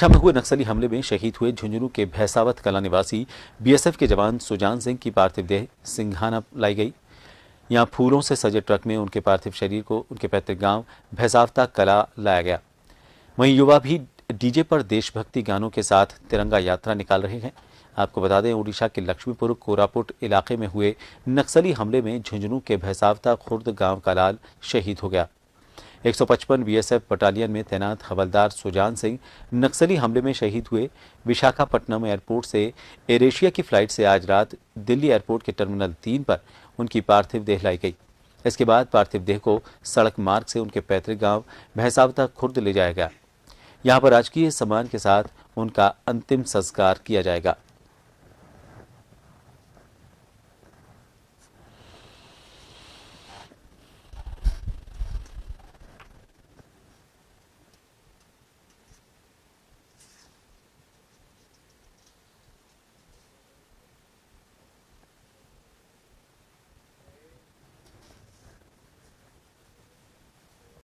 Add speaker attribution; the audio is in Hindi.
Speaker 1: शाम में हुए नक्सली हमले में शहीद हुए झुंझुनू के भैसावत कला निवासी बीएसएफ के जवान सुजान सिंह की पार्थिव देह सिंघाना लाई गई यहाँ फूलों से सजे ट्रक में उनके पार्थिव शरीर को उनके पैतृक गांव भैसावता कला लाया गया वहीं युवा भी डीजे पर देशभक्ति गानों के साथ तिरंगा यात्रा निकाल रहे हैं आपको बता दें ओडिशा के लक्ष्मीपुर कोरापुट इलाके में हुए नक्सली हमले में झुंझुनू के भैसावता खुर्द गांव का लाल शहीद हो गया 155 बीएसएफ बटालियन में तैनात हवलदार सुजान सिंह नक्सली हमले में शहीद हुए विशाखापट्टनम एयरपोर्ट से एयर एशिया की फ्लाइट से आज रात दिल्ली एयरपोर्ट के टर्मिनल तीन पर उनकी पार्थिव देह लाई गई इसके बाद पार्थिव देह को सड़क मार्ग से उनके पैतृक गांव भैसावता खुर्द ले जाया गया यहाँ पर राजकीय सम्मान के साथ उनका अंतिम संस्कार किया जाएगा